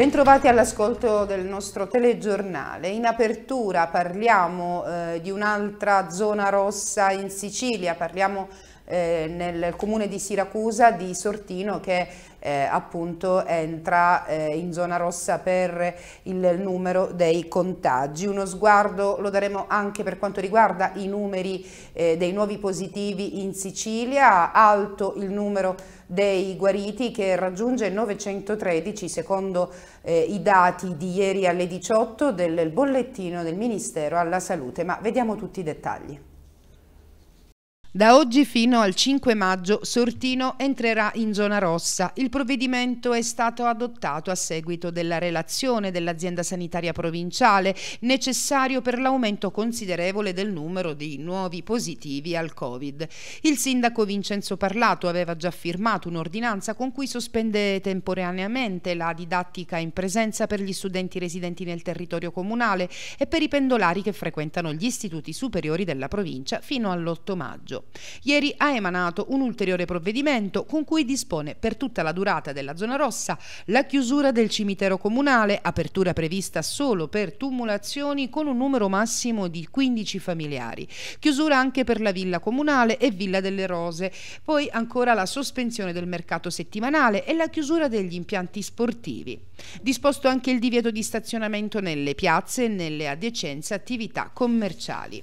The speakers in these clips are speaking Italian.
Bentrovati all'ascolto del nostro telegiornale. In apertura parliamo eh, di un'altra zona rossa in Sicilia, parliamo eh, nel comune di Siracusa di Sortino che eh, appunto entra eh, in zona rossa per il numero dei contagi. Uno sguardo lo daremo anche per quanto riguarda i numeri eh, dei nuovi positivi in Sicilia, alto il numero dei guariti che raggiunge 913 secondo eh, i dati di ieri alle 18 del bollettino del Ministero alla Salute, ma vediamo tutti i dettagli. Da oggi fino al 5 maggio Sortino entrerà in zona rossa. Il provvedimento è stato adottato a seguito della relazione dell'azienda sanitaria provinciale, necessario per l'aumento considerevole del numero di nuovi positivi al Covid. Il sindaco Vincenzo Parlato aveva già firmato un'ordinanza con cui sospende temporaneamente la didattica in presenza per gli studenti residenti nel territorio comunale e per i pendolari che frequentano gli istituti superiori della provincia fino all'8 maggio. Ieri ha emanato un ulteriore provvedimento con cui dispone per tutta la durata della zona rossa la chiusura del cimitero comunale, apertura prevista solo per tumulazioni con un numero massimo di 15 familiari, chiusura anche per la villa comunale e villa delle rose, poi ancora la sospensione del mercato settimanale e la chiusura degli impianti sportivi. Disposto anche il divieto di stazionamento nelle piazze e nelle adiacenze attività commerciali.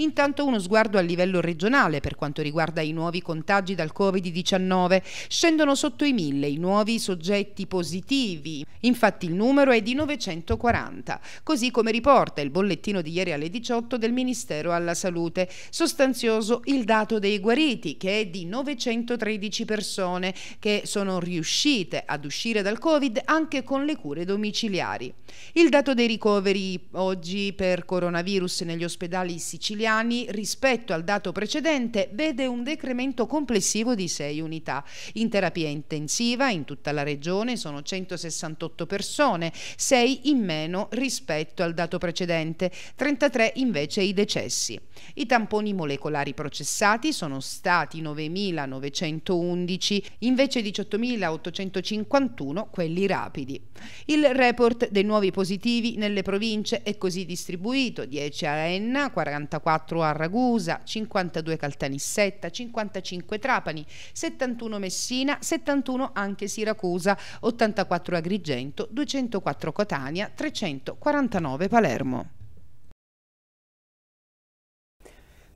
Intanto uno sguardo a livello regionale per quanto riguarda i nuovi contagi dal Covid-19. Scendono sotto i mille i nuovi soggetti positivi. Infatti il numero è di 940, così come riporta il bollettino di ieri alle 18 del Ministero alla Salute. Sostanzioso il dato dei guariti, che è di 913 persone che sono riuscite ad uscire dal Covid anche con le cure domiciliari. Il dato dei ricoveri oggi per coronavirus negli ospedali siciliani italiani rispetto al dato precedente vede un decremento complessivo di 6 unità. In terapia intensiva in tutta la regione sono 168 persone, 6 in meno rispetto al dato precedente, 33 invece i decessi. I tamponi molecolari processati sono stati 9.911, invece 18.851 quelli rapidi. Il report dei nuovi positivi nelle province è così distribuito, 10 a Enna, 44 44 a Ragusa, 52 Caltanissetta, 55 Trapani, 71 Messina, 71 anche Siracusa, 84 Agrigento, 204 Catania, 349 Palermo.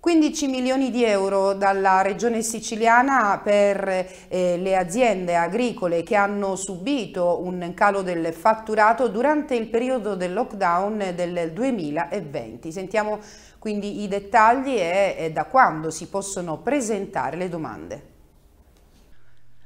15 milioni di euro dalla regione siciliana per eh, le aziende agricole che hanno subito un calo del fatturato durante il periodo del lockdown del 2020. Sentiamo quindi i dettagli e, e da quando si possono presentare le domande.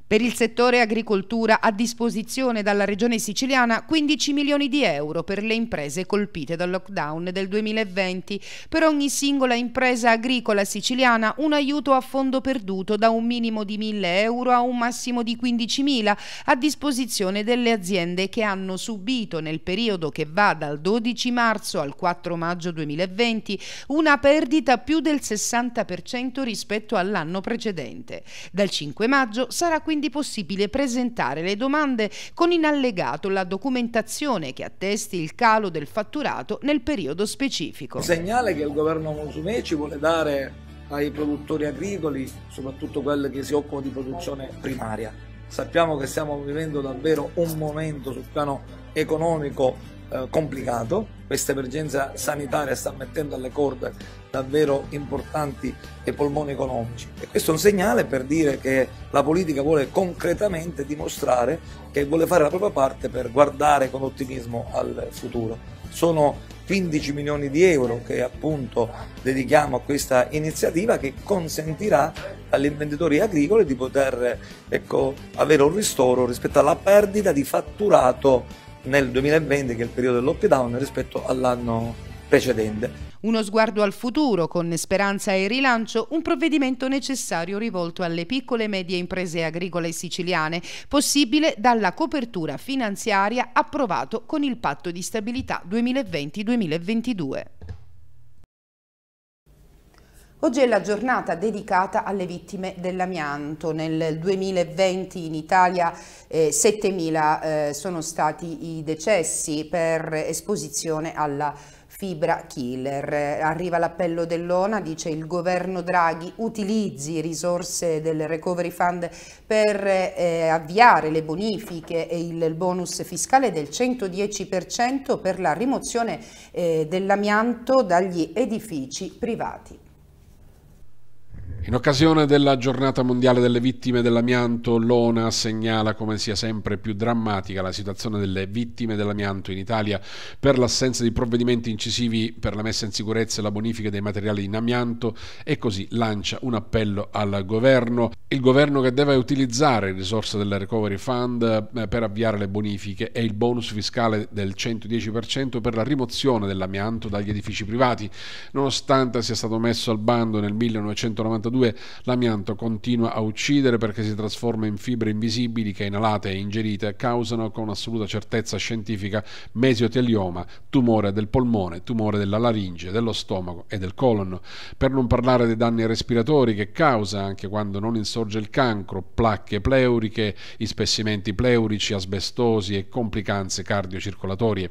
Per il settore agricoltura a disposizione dalla Regione siciliana 15 milioni di euro per le imprese colpite dal lockdown del 2020. Per ogni singola impresa agricola siciliana un aiuto a fondo perduto da un minimo di 1.000 euro a un massimo di 15.000 a disposizione delle aziende che hanno subito nel periodo che va dal 12 marzo al 4 maggio 2020 una perdita più del 60% rispetto all'anno precedente. Dal 5 maggio sarà quindi quindi possibile presentare le domande con in allegato la documentazione che attesti il calo del fatturato nel periodo specifico. Il segnale che il governo Musumeci ci vuole dare ai produttori agricoli, soprattutto quelli che si occupano di produzione primaria. Sappiamo che stiamo vivendo davvero un momento sul piano economico eh, complicato, questa emergenza sanitaria sta mettendo alle corde davvero importanti e polmoni economici e questo è un segnale per dire che la politica vuole concretamente dimostrare che vuole fare la propria parte per guardare con ottimismo al futuro. Sono 15 milioni di euro che appunto dedichiamo a questa iniziativa che consentirà agli imprenditori agricoli di poter ecco, avere un ristoro rispetto alla perdita di fatturato nel 2020, che è il periodo del lockdown, rispetto all'anno precedente. Uno sguardo al futuro, con speranza e rilancio, un provvedimento necessario rivolto alle piccole e medie imprese agricole siciliane, possibile dalla copertura finanziaria approvato con il Patto di Stabilità 2020-2022. Oggi è la giornata dedicata alle vittime dell'amianto. Nel 2020 in Italia eh, 7.000 eh, sono stati i decessi per esposizione alla fibra killer. Arriva l'appello dell'ONA, dice il governo Draghi utilizzi risorse del recovery fund per eh, avviare le bonifiche e il bonus fiscale del 110% per la rimozione eh, dell'amianto dagli edifici privati. In occasione della giornata mondiale delle vittime dell'amianto, l'ONA segnala come sia sempre più drammatica la situazione delle vittime dell'amianto in Italia per l'assenza di provvedimenti incisivi per la messa in sicurezza e la bonifica dei materiali in amianto e così lancia un appello al governo, il governo che deve utilizzare risorse del Recovery Fund eh, per avviare le bonifiche e il bonus fiscale del 110% per la rimozione dell'amianto dagli edifici privati, nonostante sia stato messo al bando nel 1992 l'amianto continua a uccidere perché si trasforma in fibre invisibili che inalate e ingerite causano con assoluta certezza scientifica mesiotelioma, tumore del polmone, tumore della laringe, dello stomaco e del colon. Per non parlare dei danni respiratori che causa anche quando non insorge il cancro, placche pleuriche, ispessimenti pleurici, asbestosi e complicanze cardiocircolatorie.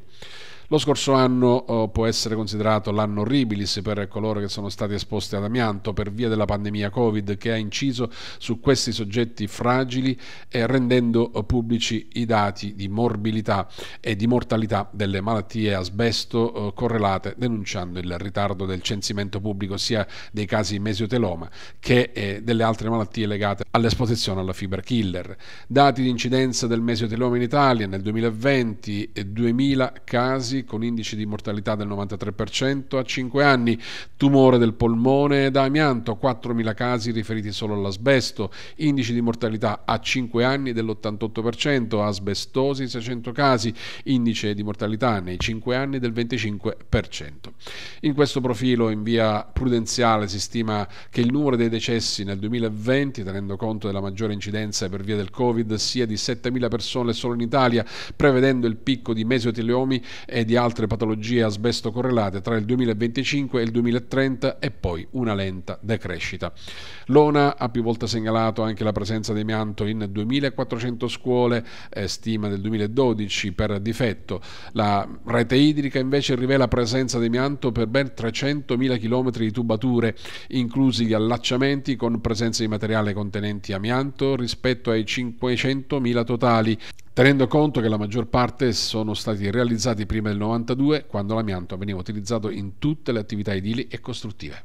Lo scorso anno oh, può essere considerato l'anno horribilis per coloro che sono stati esposti ad amianto per via della pandemia Covid che ha inciso su questi soggetti fragili e rendendo eh, pubblici i dati di morbilità e di mortalità delle malattie asbesto eh, correlate denunciando il ritardo del censimento pubblico sia dei casi mesioteloma che delle altre malattie legate all'esposizione alla fibra killer. Dati di incidenza del mesioteloma in Italia nel 2020 2000 casi casi, con indice di mortalità del 93% a 5 anni, tumore del polmone da amianto, 4.000 casi riferiti solo all'asbesto, indice di mortalità a 5 anni dell'88%, asbestosi 600 casi, indice di mortalità nei 5 anni del 25%. In questo profilo in via prudenziale si stima che il numero dei decessi nel 2020, tenendo conto della maggiore incidenza per via del Covid, sia di 7.000 persone solo in Italia, prevedendo il picco di mesoteleomi e di altre patologie asbesto correlate tra il 2025 e il 2030 e poi una lenta decrescita. L'ONA ha più volte segnalato anche la presenza di amianto in 2400 scuole, eh, stima del 2012 per difetto. La rete idrica invece rivela presenza di amianto per ben 300.000 km di tubature, inclusi gli allacciamenti con presenza di materiale contenenti amianto rispetto ai 500.000 totali tenendo conto che la maggior parte sono stati realizzati prima del 92, quando l'amianto veniva utilizzato in tutte le attività edili e costruttive.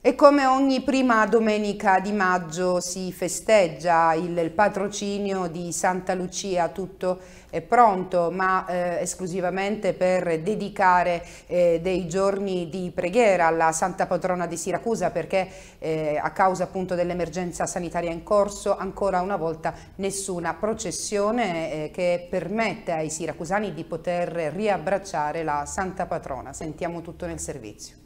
E come ogni prima domenica di maggio si festeggia il patrocinio di Santa Lucia, tutto è pronto ma eh, esclusivamente per dedicare eh, dei giorni di preghiera alla Santa Patrona di Siracusa perché eh, a causa appunto dell'emergenza sanitaria in corso ancora una volta nessuna processione eh, che permette ai siracusani di poter riabbracciare la Santa Patrona. Sentiamo tutto nel servizio.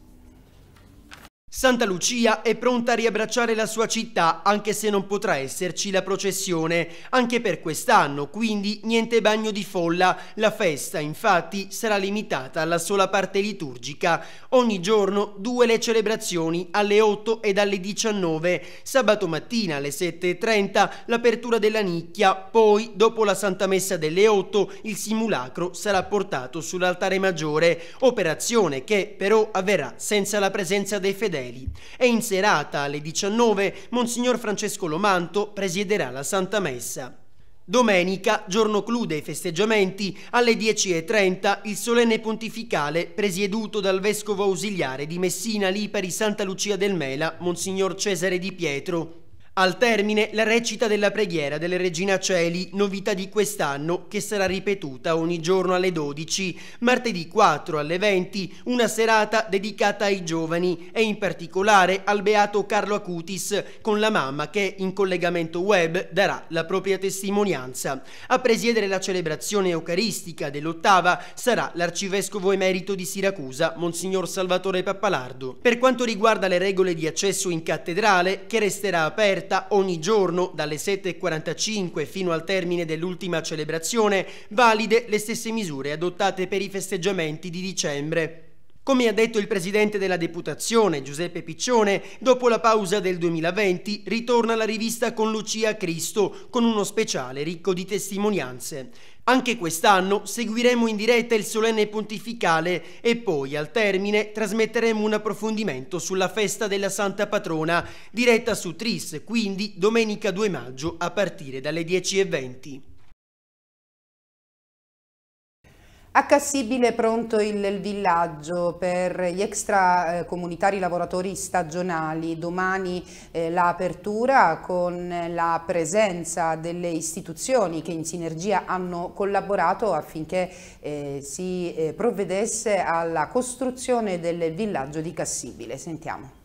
Santa Lucia è pronta a riabbracciare la sua città anche se non potrà esserci la processione, anche per quest'anno, quindi niente bagno di folla, la festa infatti sarà limitata alla sola parte liturgica, ogni giorno due le celebrazioni alle 8 ed alle 19, sabato mattina alle 7.30 l'apertura della nicchia, poi dopo la Santa Messa delle 8 il simulacro sarà portato sull'altare maggiore, operazione che però avverrà senza la presenza dei fedeli Cieli. E in serata alle 19 Monsignor Francesco Lomanto presiederà la Santa Messa. Domenica, giorno clou dei festeggiamenti, alle 10.30 il solenne pontificale presieduto dal vescovo ausiliare di Messina Lipari Santa Lucia del Mela, Monsignor Cesare Di Pietro, al termine la recita della preghiera delle Regina Celi, novità di quest'anno, che sarà ripetuta ogni giorno alle 12, martedì 4 alle 20, una serata dedicata ai giovani e in particolare al beato Carlo Acutis con la mamma che in collegamento web darà la propria testimonianza. A presiedere la celebrazione eucaristica dell'ottava sarà l'arcivescovo emerito di Siracusa, Monsignor Salvatore Pappalardo. Per quanto riguarda le regole di accesso in cattedrale, che resterà aperta aperta ogni giorno dalle 7.45 fino al termine dell'ultima celebrazione, valide le stesse misure adottate per i festeggiamenti di dicembre. Come ha detto il presidente della Deputazione, Giuseppe Piccione, dopo la pausa del 2020 ritorna la rivista con Lucia Cristo, con uno speciale ricco di testimonianze. Anche quest'anno seguiremo in diretta il solenne pontificale e poi al termine trasmetteremo un approfondimento sulla festa della Santa Patrona diretta su Tris, quindi domenica 2 maggio a partire dalle 10.20. A Cassibile pronto il, villaggio per gli extracomunitari eh, lavoratori stagionali. Domani eh, l'apertura con la presenza delle istituzioni che in sinergia hanno collaborato affinché eh, si eh, provvedesse alla costruzione del villaggio di Cassibile. Sentiamo.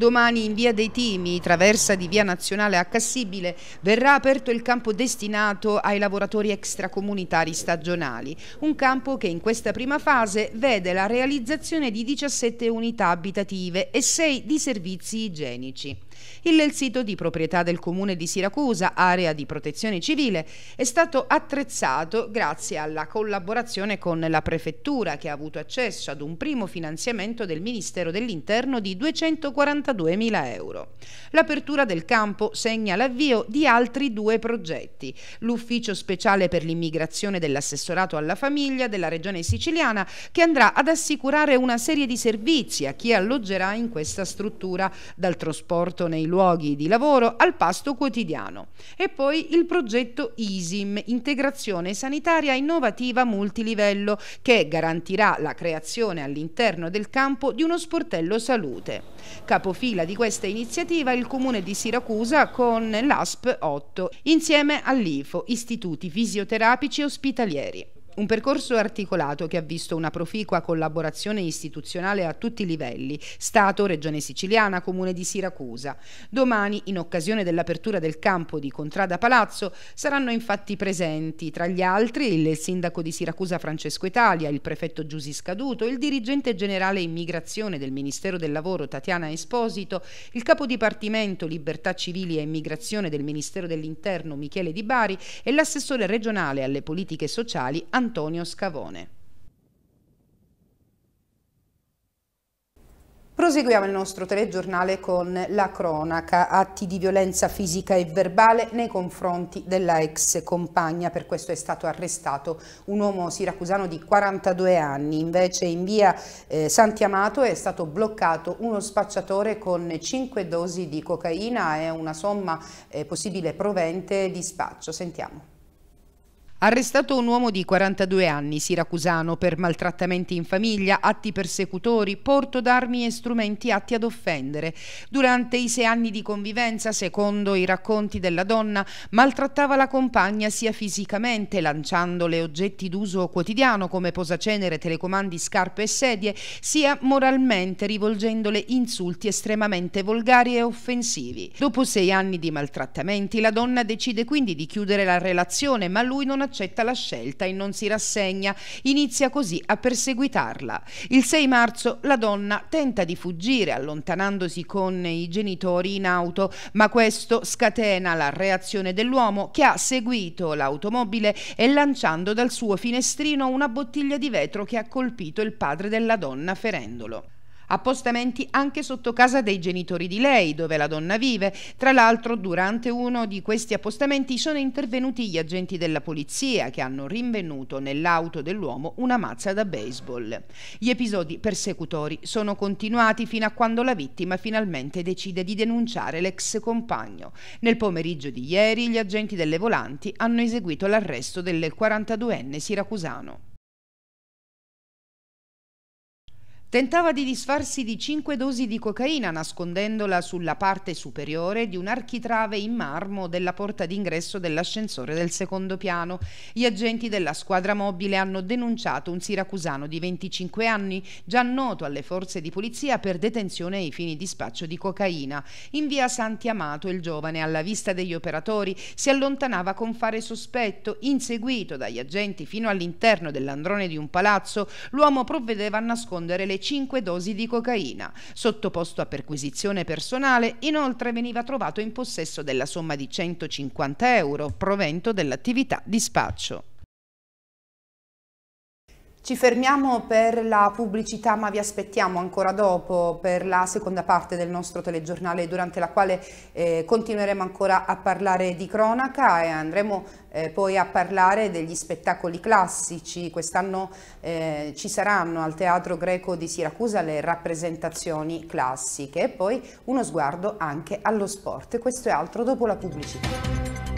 Domani in via dei Timi, traversa di via nazionale a Cassibile, verrà aperto il campo destinato ai lavoratori extracomunitari stagionali. Un campo che in questa prima fase vede la realizzazione di 17 unità abitative e 6 di servizi igienici. Il sito di proprietà del comune di Siracusa, area di protezione civile, è stato attrezzato grazie alla collaborazione con la prefettura che ha avuto accesso ad un primo finanziamento del Ministero dell'Interno di 242.000 euro. L'apertura del campo segna l'avvio di altri due progetti, l'ufficio speciale per l'immigrazione dell'assessorato alla famiglia della regione siciliana che andrà ad assicurare una serie di servizi a chi alloggerà in questa struttura, dal trasporto nei luoghi di lavoro al pasto quotidiano. E poi il progetto ISIM, Integrazione Sanitaria Innovativa Multilivello, che garantirà la creazione all'interno del campo di uno sportello salute. Capofila di questa iniziativa il Comune di Siracusa con l'ASP 8, insieme all'IFO, Istituti Fisioterapici Ospitalieri. Un percorso articolato che ha visto una proficua collaborazione istituzionale a tutti i livelli, Stato, Regione Siciliana, Comune di Siracusa. Domani, in occasione dell'apertura del campo di Contrada Palazzo, saranno infatti presenti, tra gli altri, il sindaco di Siracusa Francesco Italia, il prefetto Giusi Scaduto, il dirigente generale immigrazione del Ministero del Lavoro Tatiana Esposito, il capo dipartimento Libertà Civili e Immigrazione del Ministero dell'Interno Michele Di Bari e l'assessore regionale alle politiche sociali Antonio Antonio Scavone. Proseguiamo il nostro telegiornale con la cronaca, atti di violenza fisica e verbale nei confronti della ex compagna, per questo è stato arrestato un uomo siracusano di 42 anni, invece in via eh, Santiamato è stato bloccato uno spacciatore con 5 dosi di cocaina e una somma eh, possibile provente di spaccio, sentiamo. Arrestato un uomo di 42 anni, siracusano, per maltrattamenti in famiglia, atti persecutori, porto d'armi e strumenti atti ad offendere. Durante i sei anni di convivenza, secondo i racconti della donna, maltrattava la compagna sia fisicamente, lanciandole oggetti d'uso quotidiano come posacenere, telecomandi, scarpe e sedie, sia moralmente rivolgendole insulti estremamente volgari e offensivi. Dopo sei anni di maltrattamenti, la donna decide quindi di chiudere la relazione, ma lui non ha accetta la scelta e non si rassegna, inizia così a perseguitarla. Il 6 marzo la donna tenta di fuggire allontanandosi con i genitori in auto, ma questo scatena la reazione dell'uomo che ha seguito l'automobile e lanciando dal suo finestrino una bottiglia di vetro che ha colpito il padre della donna ferendolo appostamenti anche sotto casa dei genitori di lei, dove la donna vive. Tra l'altro, durante uno di questi appostamenti sono intervenuti gli agenti della polizia che hanno rinvenuto nell'auto dell'uomo una mazza da baseball. Gli episodi persecutori sono continuati fino a quando la vittima finalmente decide di denunciare l'ex compagno. Nel pomeriggio di ieri, gli agenti delle volanti hanno eseguito l'arresto del 42enne siracusano. Tentava di disfarsi di cinque dosi di cocaina nascondendola sulla parte superiore di un architrave in marmo della porta d'ingresso dell'ascensore del secondo piano. Gli agenti della squadra mobile hanno denunciato un siracusano di 25 anni, già noto alle forze di polizia per detenzione ai fini di spaccio di cocaina. In via Santi Amato il giovane, alla vista degli operatori, si allontanava con fare sospetto. Inseguito dagli agenti fino all'interno dell'androne di un palazzo, l'uomo provvedeva a nascondere le 5 dosi di cocaina. Sottoposto a perquisizione personale, inoltre veniva trovato in possesso della somma di 150 euro, provento dell'attività di spaccio. Ci fermiamo per la pubblicità ma vi aspettiamo ancora dopo per la seconda parte del nostro telegiornale durante la quale eh, continueremo ancora a parlare di cronaca e andremo eh, poi a parlare degli spettacoli classici. Quest'anno eh, ci saranno al Teatro Greco di Siracusa le rappresentazioni classiche e poi uno sguardo anche allo sport. Questo è altro dopo la pubblicità.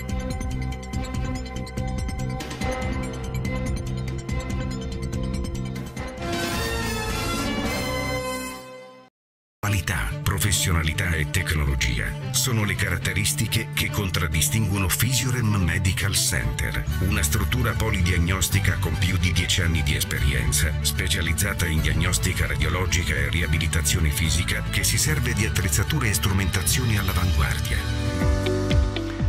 professionalità e tecnologia sono le caratteristiche che contraddistinguono Fisiorem Medical Center, una struttura polidiagnostica con più di 10 anni di esperienza, specializzata in diagnostica radiologica e riabilitazione fisica, che si serve di attrezzature e strumentazioni all'avanguardia.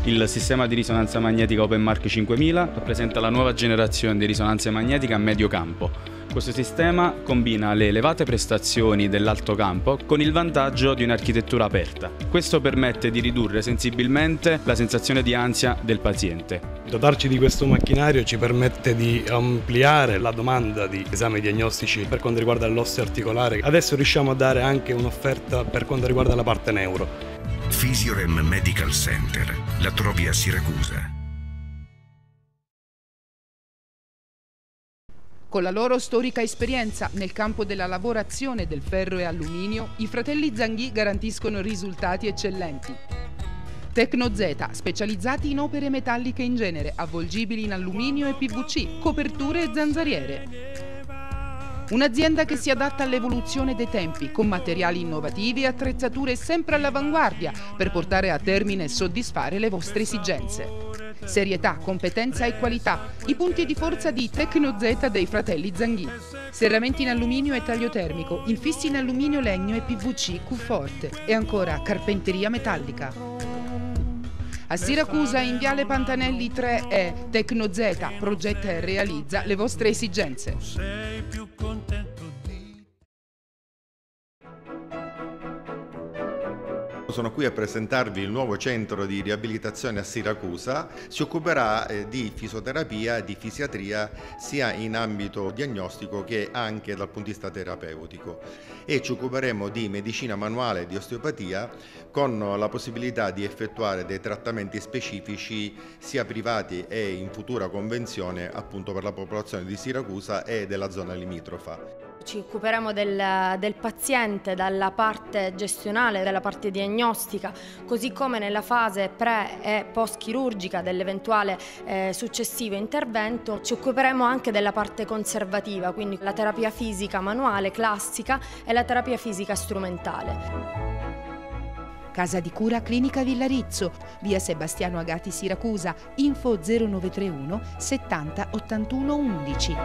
Il sistema di risonanza magnetica Open Mark 5000 rappresenta la nuova generazione di risonanza magnetica a medio campo questo sistema combina le elevate prestazioni dell'alto campo con il vantaggio di un'architettura aperta. Questo permette di ridurre sensibilmente la sensazione di ansia del paziente. Dotarci di questo macchinario ci permette di ampliare la domanda di esami diagnostici per quanto riguarda l'osseo articolare. Adesso riusciamo a dare anche un'offerta per quanto riguarda la parte neuro. Physiorem Medical Center, la trovi a Siracusa. Con la loro storica esperienza nel campo della lavorazione del ferro e alluminio, i fratelli Zanghi garantiscono risultati eccellenti. Tecno Z, specializzati in opere metalliche in genere, avvolgibili in alluminio e PVC, coperture e zanzariere. Un'azienda che si adatta all'evoluzione dei tempi, con materiali innovativi e attrezzature sempre all'avanguardia per portare a termine e soddisfare le vostre esigenze. Serietà, competenza e qualità, i punti di forza di Tecno Z dei fratelli Zanghi. Serramenti in alluminio e taglio termico, infissi in alluminio, legno e PVC Q-Forte e ancora carpenteria metallica. A Siracusa, in Viale Pantanelli 3E, Tecno Z progetta e realizza le vostre esigenze. sono qui a presentarvi il nuovo centro di riabilitazione a Siracusa. Si occuperà eh, di fisioterapia, e di fisiatria sia in ambito diagnostico che anche dal punto di vista terapeutico e ci occuperemo di medicina manuale e di osteopatia con la possibilità di effettuare dei trattamenti specifici sia privati e in futura convenzione appunto per la popolazione di Siracusa e della zona limitrofa ci occuperemo del, del, paziente dalla parte gestionale, dalla parte diagnostica, così come nella fase pre e post chirurgica dell'eventuale eh, successivo intervento. Ci occuperemo anche della parte conservativa, quindi la terapia fisica manuale classica e la terapia fisica strumentale. Casa di cura Clinica Villarizzo, via Sebastiano Agati Siracusa, info 0931 70 81 11.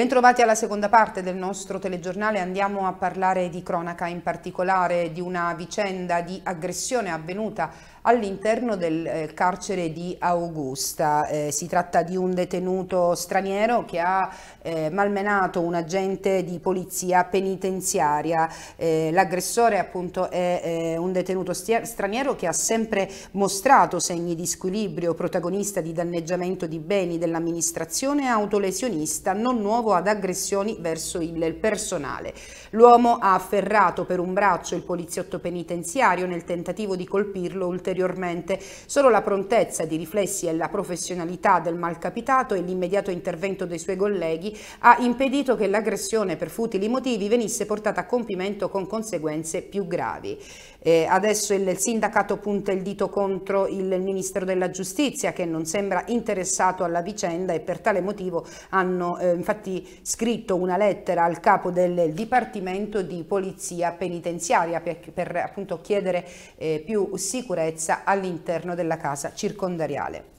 Bentrovati alla seconda parte del nostro telegiornale, andiamo a parlare di cronaca, in particolare di una vicenda di aggressione avvenuta all'interno del eh, carcere di Augusta. Eh, si tratta di un detenuto straniero che ha eh, malmenato un agente di polizia penitenziaria. Eh, L'aggressore appunto è eh, un detenuto straniero che ha sempre mostrato segni di squilibrio, protagonista di danneggiamento di beni dell'amministrazione, autolesionista, non nuovo fuoco ad aggressioni verso il personale. L'uomo ha afferrato per un braccio il poliziotto penitenziario nel tentativo di colpirlo ulteriormente. Solo la prontezza di riflessi e la professionalità del malcapitato e l'immediato intervento dei suoi colleghi ha impedito che l'aggressione per futili motivi venisse portata a compimento con conseguenze più gravi. Eh, adesso il sindacato punta il dito contro il Ministro della Giustizia che non sembra interessato alla vicenda e per tale motivo hanno eh, infatti stati scritto una lettera al capo del Dipartimento di Polizia Penitenziaria per, per appunto chiedere eh, più sicurezza all'interno della casa circondariale.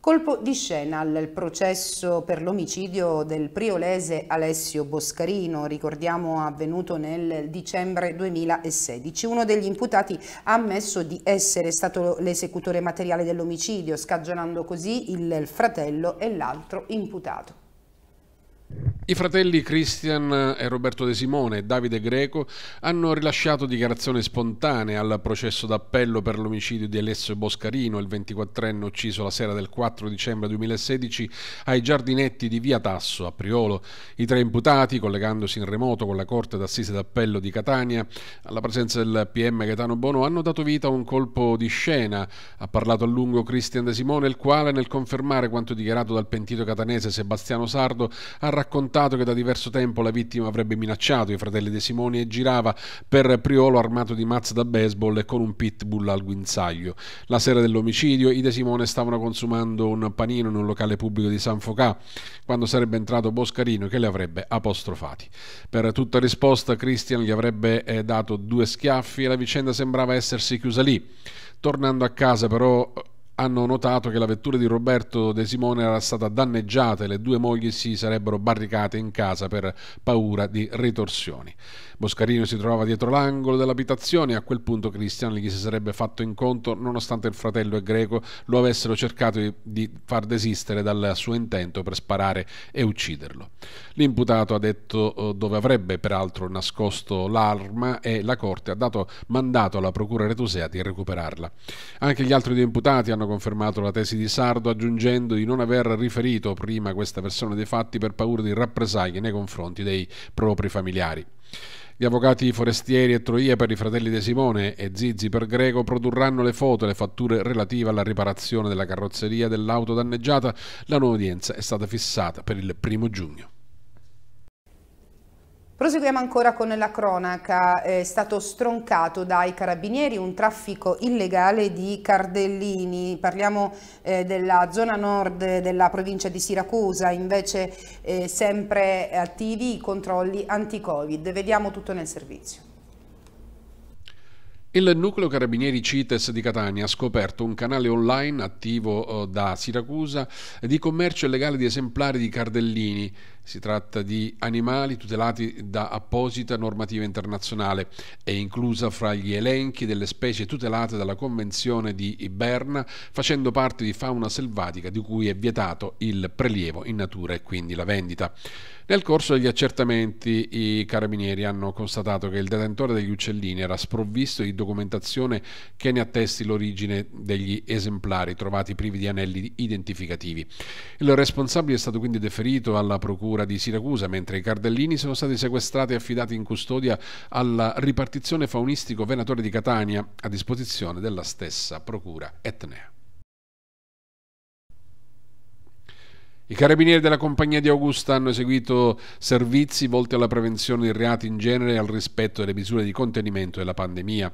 Colpo di scena al processo per l'omicidio del priolese Alessio Boscarino, ricordiamo avvenuto nel dicembre 2016. Uno degli imputati ha ammesso di essere stato l'esecutore materiale dell'omicidio, scagionando così il fratello e l'altro imputato. I fratelli Christian e Roberto De Simone e Davide Greco hanno rilasciato dichiarazione spontanea al processo d'appello per l'omicidio di Alessio Boscarino, il 24enne ucciso la sera del 4 dicembre 2016 ai giardinetti di Via Tasso a Priolo. I tre imputati, collegandosi in remoto con la Corte d'Assise d'Appello di Catania, alla presenza del PM Gaetano Bono, hanno dato vita a un colpo di scena. Ha parlato a lungo Christian De Simone, il quale, nel confermare quanto dichiarato dal pentito catanese Sebastiano Sardo, ha raccontato raccontato che da diverso tempo la vittima avrebbe minacciato i fratelli De Simoni e girava per Priolo armato di mazza da baseball e con un pitbull al guinzaglio. La sera dell'omicidio i De Simone stavano consumando un panino in un locale pubblico di San Focà quando sarebbe entrato Boscarino che li avrebbe apostrofati. Per tutta risposta Christian gli avrebbe eh, dato due schiaffi e la vicenda sembrava essersi chiusa lì. Tornando a casa però hanno notato che la vettura di Roberto De Simone era stata danneggiata e le due mogli si sarebbero barricate in casa per paura di ritorsioni. Boscarino si trovava dietro l'angolo dell'abitazione e a quel punto Cristiano gli si sarebbe fatto incontro nonostante il fratello e Greco lo avessero cercato di far desistere dal suo intento per sparare e ucciderlo. L'imputato ha detto eh, dove avrebbe peraltro nascosto l'arma e la Corte ha dato mandato alla Procura Retusea di recuperarla. Anche gli altri due imputati hanno confermato la tesi di Sardo aggiungendo di non aver riferito prima questa versione dei fatti per paura di rappresaglie nei confronti dei propri familiari. Gli avvocati Forestieri e Troia per i fratelli De Simone e Zizi per Greco produrranno le foto e le fatture relative alla riparazione della carrozzeria dell'auto danneggiata. La nuova udienza è stata fissata per il primo giugno. Proseguiamo ancora con la cronaca, è stato stroncato dai carabinieri un traffico illegale di cardellini, parliamo eh, della zona nord della provincia di Siracusa, invece eh, sempre attivi i controlli anti-covid, vediamo tutto nel servizio. Il nucleo carabinieri CITES di Catania ha scoperto un canale online attivo eh, da Siracusa di commercio illegale di esemplari di cardellini si tratta di animali tutelati da apposita normativa internazionale e inclusa fra gli elenchi delle specie tutelate dalla Convenzione di Berna, facendo parte di fauna selvatica di cui è vietato il prelievo in natura e quindi la vendita. Nel corso degli accertamenti i carabinieri hanno constatato che il detentore degli uccellini era sprovvisto di documentazione che ne attesti l'origine degli esemplari trovati privi di anelli identificativi. Il responsabile è stato quindi deferito alla procura procura di Siracusa, mentre i cardellini sono stati sequestrati e affidati in custodia alla ripartizione faunistico-venatore di Catania, a disposizione della stessa procura etnea. I carabinieri della compagnia di Augusta hanno eseguito servizi volti alla prevenzione di reati in genere e al rispetto delle misure di contenimento della pandemia.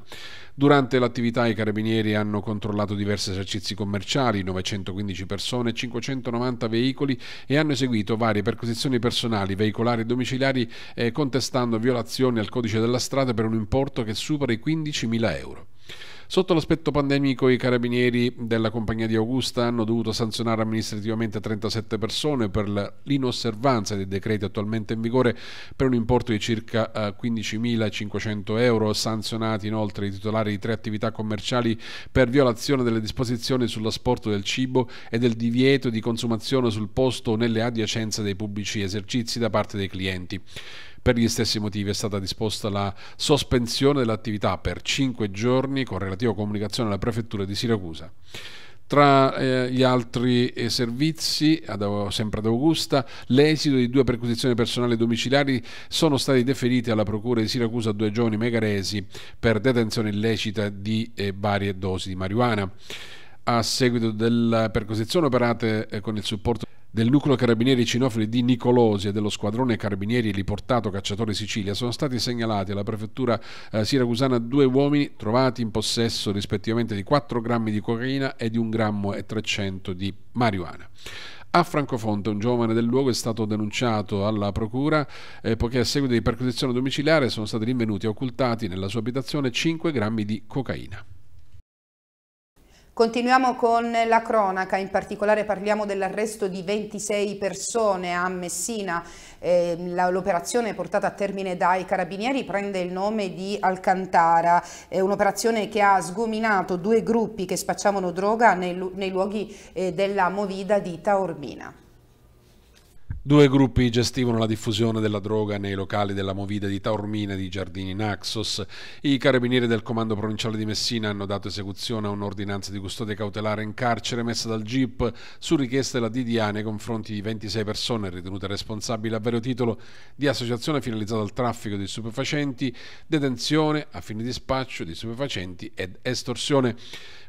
Durante l'attività i carabinieri hanno controllato diversi esercizi commerciali, 915 persone, 590 veicoli e hanno eseguito varie perquisizioni personali, veicolari e domiciliari eh, contestando violazioni al codice della strada per un importo che supera i 15.000 euro. Sotto l'aspetto pandemico i carabinieri della compagnia di Augusta hanno dovuto sanzionare amministrativamente 37 persone per l'inosservanza dei decreti attualmente in vigore per un importo di circa 15.500 eh, euro, sanzionati inoltre i titolari di tre attività commerciali per violazione delle disposizioni sull'asporto del cibo e del divieto di consumazione sul posto o nelle adiacenze dei pubblici esercizi da parte dei clienti. Per gli stessi motivi è stata disposta la sospensione dell'attività per 5 giorni con relativa comunicazione alla Prefettura di Siracusa. Tra eh, gli altri eh, servizi, sempre ad Augusta, l'esito di due perquisizioni personali domiciliari sono stati deferiti alla Procura di Siracusa a due giovani megaresi per detenzione illecita di eh, varie dosi di marijuana. A seguito della perquisizione operate con il supporto del nucleo carabinieri cinofili di Nicolosi e dello squadrone carabinieri riportato Cacciatore Sicilia sono stati segnalati alla prefettura eh, siracusana due uomini trovati in possesso rispettivamente di 4 grammi di cocaina e di 1 grammo e 300 di marijuana. A Francofonte un giovane del luogo è stato denunciato alla procura eh, poiché a seguito di perquisizione domiciliare sono stati rinvenuti e occultati nella sua abitazione 5 grammi di cocaina. Continuiamo con la cronaca, in particolare parliamo dell'arresto di 26 persone a Messina. Eh, l'operazione portata a termine dai carabinieri prende il nome di Alcantara, è un'operazione che ha sgominato due gruppi che spacciavano droga nei, nei luoghi eh, della Movida di Taormina. Due gruppi gestivano la diffusione della droga nei locali della Movida di Taormina e di Giardini Naxos. I carabinieri del comando provinciale di Messina hanno dato esecuzione a un'ordinanza di custodia cautelare in carcere messa dal GIP su richiesta della DDA nei confronti di 26 persone ritenute responsabili a vario titolo di associazione finalizzata al traffico di stupefacenti, detenzione a fine di spaccio di stupefacenti ed estorsione.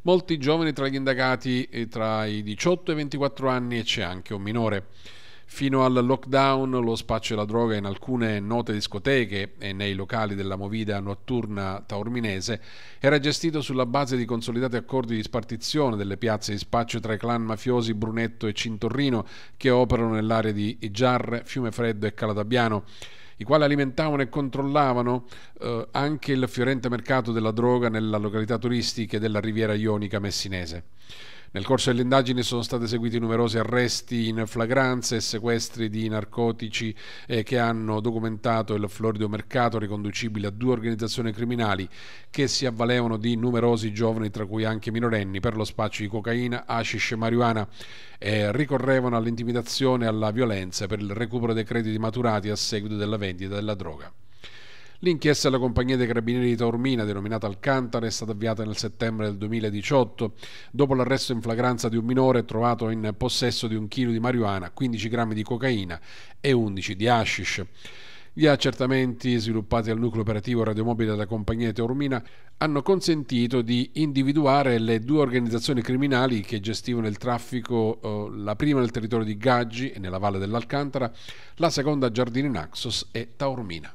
Molti giovani tra gli indagati eh, tra i 18 e i 24 anni e c'è anche un minore. Fino al lockdown lo spaccio della droga in alcune note discoteche e nei locali della movida notturna taorminese era gestito sulla base di consolidati accordi di spartizione delle piazze di spaccio tra i clan mafiosi Brunetto e Cintorrino che operano nell'area di Igiarre, Fiumefreddo e Calatabiano i quali alimentavano e controllavano eh, anche il fiorente mercato della droga nella località turistica della riviera ionica messinese. Nel corso delle indagini sono stati eseguiti numerosi arresti in flagranza e sequestri di narcotici eh, che hanno documentato il florido mercato riconducibile a due organizzazioni criminali che si avvalevano di numerosi giovani, tra cui anche minorenni, per lo spaccio di cocaina, hashish e marijuana e ricorrevano all'intimidazione e alla violenza per il recupero dei crediti maturati a seguito della vendita della droga. L'inchiesta della compagnia dei carabinieri di Taormina, denominata Alcantara, è stata avviata nel settembre del 2018, dopo l'arresto in flagranza di un minore trovato in possesso di un chilo di marijuana, 15 grammi di cocaina e 11 di hashish. Gli accertamenti sviluppati al nucleo operativo radiomobile della compagnia di Taormina hanno consentito di individuare le due organizzazioni criminali che gestivano il traffico, eh, la prima nel territorio di Gaggi e nella valle dell'Alcantara, la seconda a Giardini Naxos e Taormina.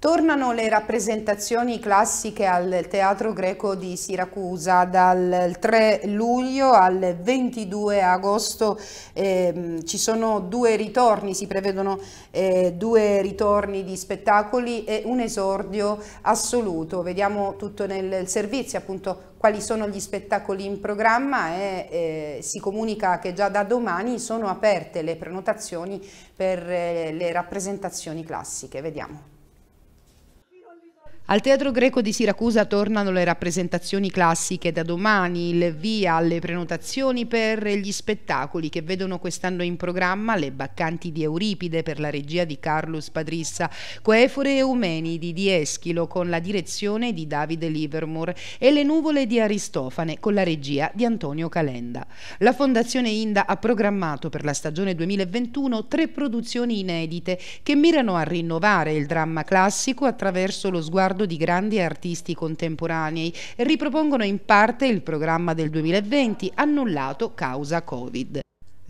Tornano le rappresentazioni classiche al Teatro Greco di Siracusa dal 3 luglio al 22 agosto eh, ci sono due ritorni, si prevedono eh, due ritorni di spettacoli e un esordio assoluto. Vediamo tutto nel servizio appunto quali sono gli spettacoli in programma e eh, si comunica che già da domani sono aperte le prenotazioni per eh, le rappresentazioni classiche. Vediamo. Al Teatro Greco di Siracusa tornano le rappresentazioni classiche da domani, il via alle prenotazioni per gli spettacoli che vedono quest'anno in programma le Baccanti di Euripide per la regia di Carlos Padrissa, Coefore Eumenidi di Eschilo con la direzione di Davide Livermore e Le nuvole di Aristofane con la regia di Antonio Calenda. La Fondazione Inda ha programmato per la stagione 2021 tre produzioni inedite che mirano a rinnovare il dramma classico attraverso lo sguardo riguardo di grandi artisti contemporanei ripropongono in parte il programma del 2020 annullato causa Covid.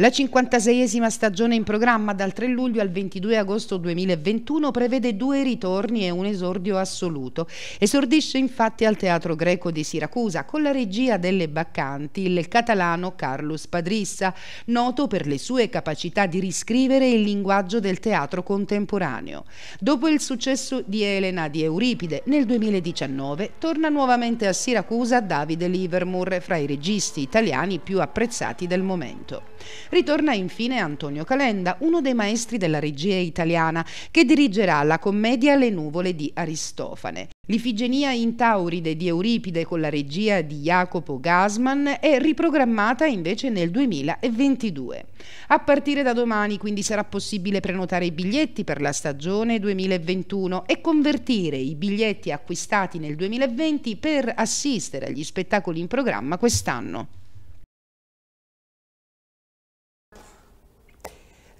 La 56esima stagione in programma dal 3 luglio al 22 agosto 2021 prevede due ritorni e un esordio assoluto. Esordisce infatti al Teatro Greco di Siracusa con la regia delle Baccanti il catalano Carlos Padrissa, noto per le sue capacità di riscrivere il linguaggio del teatro contemporaneo. Dopo il successo di Elena di Euripide nel 2019 torna nuovamente a Siracusa Davide Livermore fra i registi italiani più apprezzati del momento. Ritorna infine Antonio Calenda, uno dei maestri della regia italiana, che dirigerà la commedia Le nuvole di Aristofane. L'Ifigenia in Tauride di Euripide con la regia di Jacopo Gasman è riprogrammata invece nel 2022. A partire da domani quindi sarà possibile prenotare i biglietti per la stagione 2021 e convertire i biglietti acquistati nel 2020 per assistere agli spettacoli in programma quest'anno.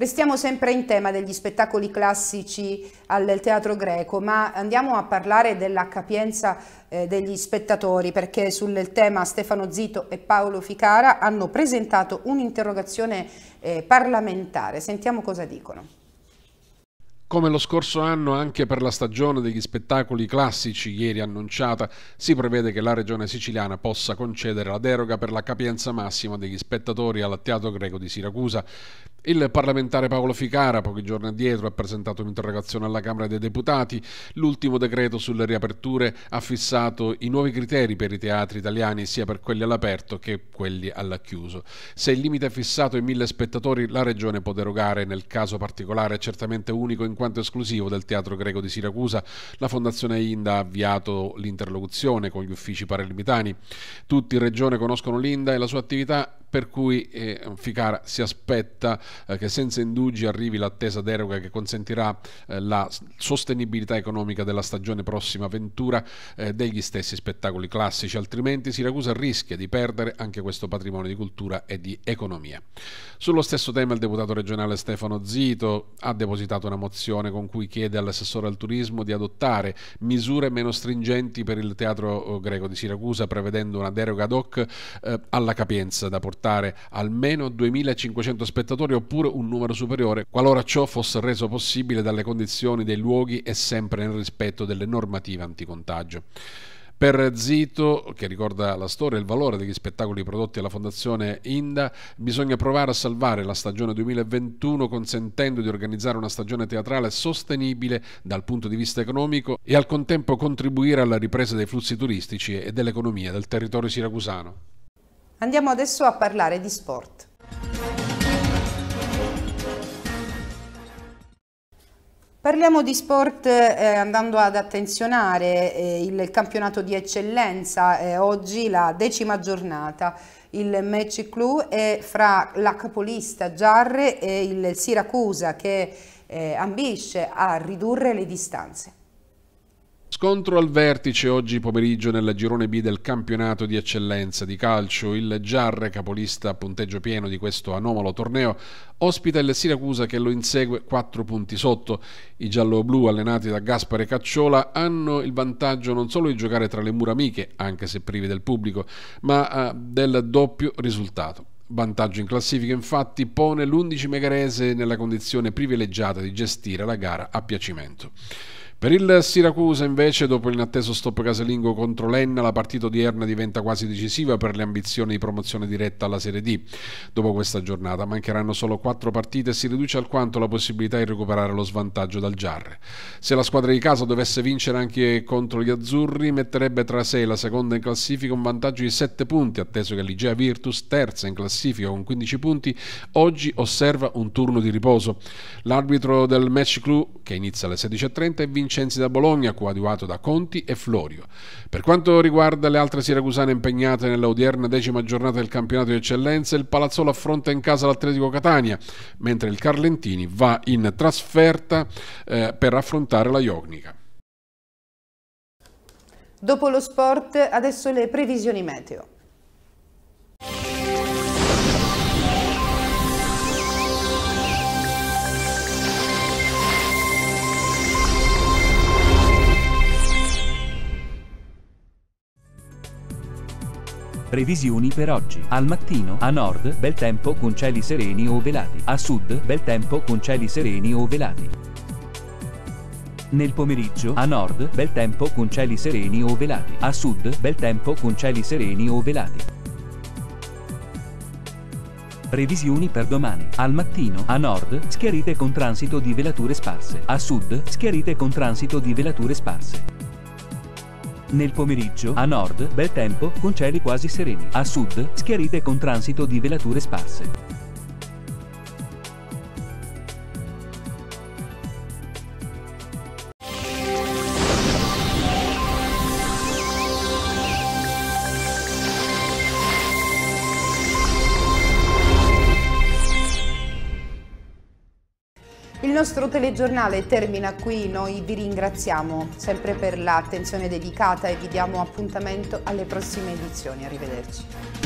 Restiamo sempre in tema degli spettacoli classici al teatro greco, ma andiamo a parlare della capienza eh, degli spettatori, perché sul tema Stefano Zito e Paolo Ficara hanno presentato un'interrogazione eh, parlamentare. Sentiamo cosa dicono. Come lo scorso anno, anche per la stagione degli spettacoli classici ieri annunciata, si prevede che la regione siciliana possa concedere la deroga per la capienza massima degli spettatori al Teatro Greco di Siracusa. Il parlamentare Paolo Ficara, pochi giorni addietro, ha presentato un'interrogazione alla Camera dei Deputati. L'ultimo decreto sulle riaperture ha fissato i nuovi criteri per i teatri italiani, sia per quelli all'aperto che quelli chiuso. Se il limite è fissato ai mille spettatori, la regione può derogare, nel caso particolare certamente unico in quanto esclusivo del Teatro Greco di Siracusa, la Fondazione Inda ha avviato l'interlocuzione con gli uffici paralimitani. Tutti in regione conoscono l'Inda e la sua attività per cui eh, Ficara si aspetta eh, che senza indugi arrivi l'attesa deroga che consentirà eh, la sostenibilità economica della stagione prossima ventura eh, degli stessi spettacoli classici, altrimenti Siracusa rischia di perdere anche questo patrimonio di cultura e di economia. Sullo stesso tema il deputato regionale Stefano Zito ha depositato una mozione con cui chiede all'assessore al turismo di adottare misure meno stringenti per il teatro oh, greco di Siracusa, prevedendo una deroga ad hoc eh, alla capienza da portare portare almeno 2500 spettatori oppure un numero superiore qualora ciò fosse reso possibile dalle condizioni dei luoghi e sempre nel rispetto delle normative anticontagio. Per Zito, che ricorda la storia e il valore degli spettacoli prodotti alla Fondazione Inda, bisogna provare a salvare la stagione 2021 consentendo di organizzare una stagione teatrale sostenibile dal punto di vista economico e al contempo contribuire alla ripresa dei flussi turistici e dell'economia del territorio siracusano. Andiamo adesso a parlare di sport. Parliamo di sport eh, andando ad attenzionare eh, il campionato di eccellenza, eh, oggi la decima giornata. Il match clou è fra la capolista Giarre e il Siracusa che eh, ambisce a ridurre le distanze. Scontro al vertice oggi pomeriggio nel girone B del campionato di eccellenza di calcio. Il Giarre, capolista a punteggio pieno di questo anomalo torneo, ospita il Siracusa che lo insegue 4 punti sotto. I giallo-blu, allenati da Gaspare Cacciola, hanno il vantaggio non solo di giocare tra le mura amiche, anche se privi del pubblico, ma eh, del doppio risultato. Vantaggio in classifica infatti pone l'11 megarese nella condizione privilegiata di gestire la gara a piacimento. Per il Siracusa invece, dopo l'inatteso stop casalingo contro Lenna, la partita odierna diventa quasi decisiva per le ambizioni di promozione diretta alla Serie D. Dopo questa giornata mancheranno solo quattro partite e si riduce alquanto la possibilità di recuperare lo svantaggio dal Giarre. Se la squadra di casa dovesse vincere anche contro gli Azzurri, metterebbe tra sé la seconda in classifica un vantaggio di 7 punti, atteso che l'Igea Virtus, terza in classifica con 15 punti, oggi osserva un turno di riposo. L'arbitro del match clou, che inizia alle 16.30, è vince Vincenzi da Bologna, coadiuvato da Conti e Florio. Per quanto riguarda le altre siracusane impegnate nella odierna decima giornata del campionato di eccellenza, il Palazzolo affronta in casa l'Atletico Catania, mentre il Carlentini va in trasferta eh, per affrontare la Iognica. Dopo lo sport, adesso le previsioni meteo. Previsioni per oggi. Al mattino, a nord, bel tempo con cieli sereni o velati. A sud, bel tempo con cieli sereni o velati. Nel pomeriggio, a nord, bel tempo con cieli sereni o velati. A sud, bel tempo con cieli sereni o velati. Previsioni per domani. Al mattino, a nord, schiarite con transito di velature sparse. A sud, schiarite con transito di velature sparse. Nel pomeriggio, a nord, bel tempo, con cieli quasi sereni. A sud, schiarite con transito di velature sparse. nostro telegiornale termina qui, noi vi ringraziamo sempre per l'attenzione dedicata e vi diamo appuntamento alle prossime edizioni. Arrivederci.